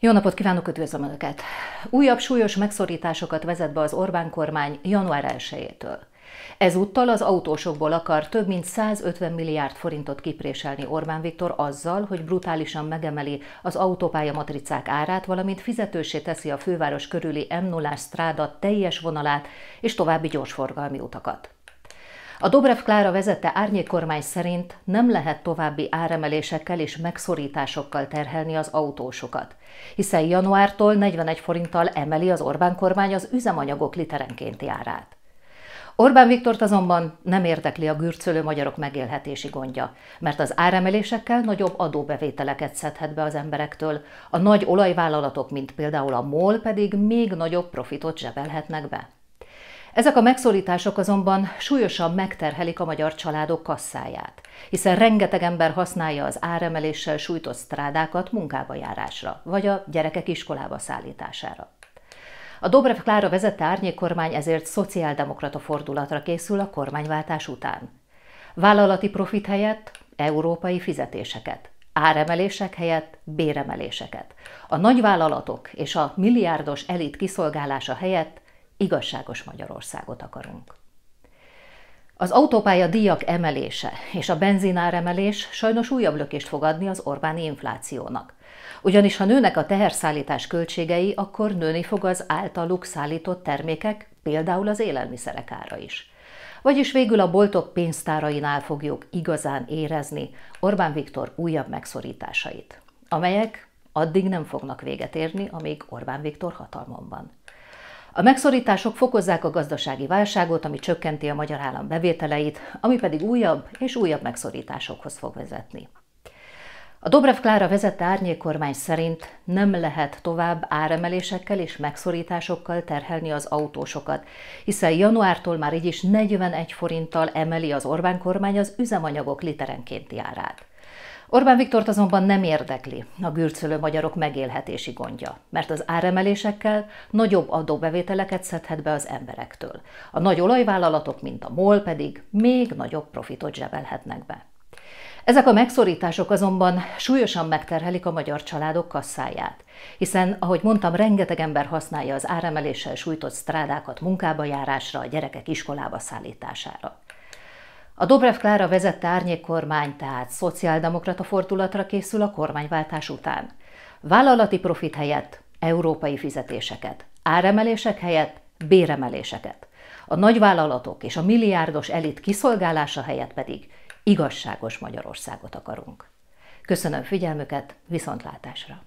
Jó napot kívánok, üdvözlöm Önöket! Újabb súlyos megszorításokat vezet be az Orbán kormány január 1 -től. Ezúttal az autósokból akar több mint 150 milliárd forintot kipréselni Orbán Viktor azzal, hogy brutálisan megemeli az autópálya matricák árát, valamint fizetősé teszi a főváros körüli m 0 stráda teljes vonalát és további gyorsforgalmi utakat. A Dobrev Klára vezette kormány szerint nem lehet további áremelésekkel és megszorításokkal terhelni az autósokat, hiszen januártól 41 forinttal emeli az Orbán kormány az üzemanyagok literenkénti árát. Orbán Viktort azonban nem érdekli a gürcölő magyarok megélhetési gondja, mert az áremelésekkel nagyobb adóbevételeket szedhet be az emberektől, a nagy olajvállalatok, mint például a MOL pedig még nagyobb profitot zsebelhetnek be. Ezek a megszólítások azonban súlyosan megterhelik a magyar családok kasszáját, hiszen rengeteg ember használja az áremeléssel sújtott strádákat munkába járásra, vagy a gyerekek iskolába szállítására. A Dobrev Klára vezette árnyékkormány ezért szociáldemokrata fordulatra készül a kormányváltás után. Vállalati profit helyett európai fizetéseket, áremelések helyett béremeléseket, a nagyvállalatok és a milliárdos elit kiszolgálása helyett igazságos Magyarországot akarunk. Az autópálya díjak emelése és a benzinár emelés sajnos újabb lökést fog adni az Orbáni inflációnak. Ugyanis ha nőnek a teherszállítás költségei, akkor nőni fog az általuk szállított termékek, például az élelmiszerek ára is. Vagyis végül a boltok pénztárainál fogjuk igazán érezni Orbán Viktor újabb megszorításait, amelyek addig nem fognak véget érni, amíg Orbán Viktor hatalmon van. A megszorítások fokozzák a gazdasági válságot, ami csökkenti a magyar állam bevételeit, ami pedig újabb és újabb megszorításokhoz fog vezetni. A Dobrev Klára vezette kormány szerint nem lehet tovább áremelésekkel és megszorításokkal terhelni az autósokat, hiszen januártól már így is 41 forinttal emeli az Orbán kormány az üzemanyagok literenkénti árát. Orbán Viktort azonban nem érdekli a gürcölő magyarok megélhetési gondja, mert az áremelésekkel nagyobb adóbevételeket szedhet be az emberektől. A nagy olajvállalatok, mint a MOL pedig még nagyobb profitot zsebelhetnek be. Ezek a megszorítások azonban súlyosan megterhelik a magyar családok kasszáját, hiszen, ahogy mondtam, rengeteg ember használja az áremeléssel sújtott strádákat munkába járásra, a gyerekek iskolába szállítására. A Dobrev Klára vezette árnyékkormány, tehát szociáldemokrata fordulatra készül a kormányváltás után. Vállalati profit helyett európai fizetéseket, áremelések helyett béremeléseket. A nagyvállalatok és a milliárdos elit kiszolgálása helyett pedig igazságos Magyarországot akarunk. Köszönöm figyelmüket, viszontlátásra!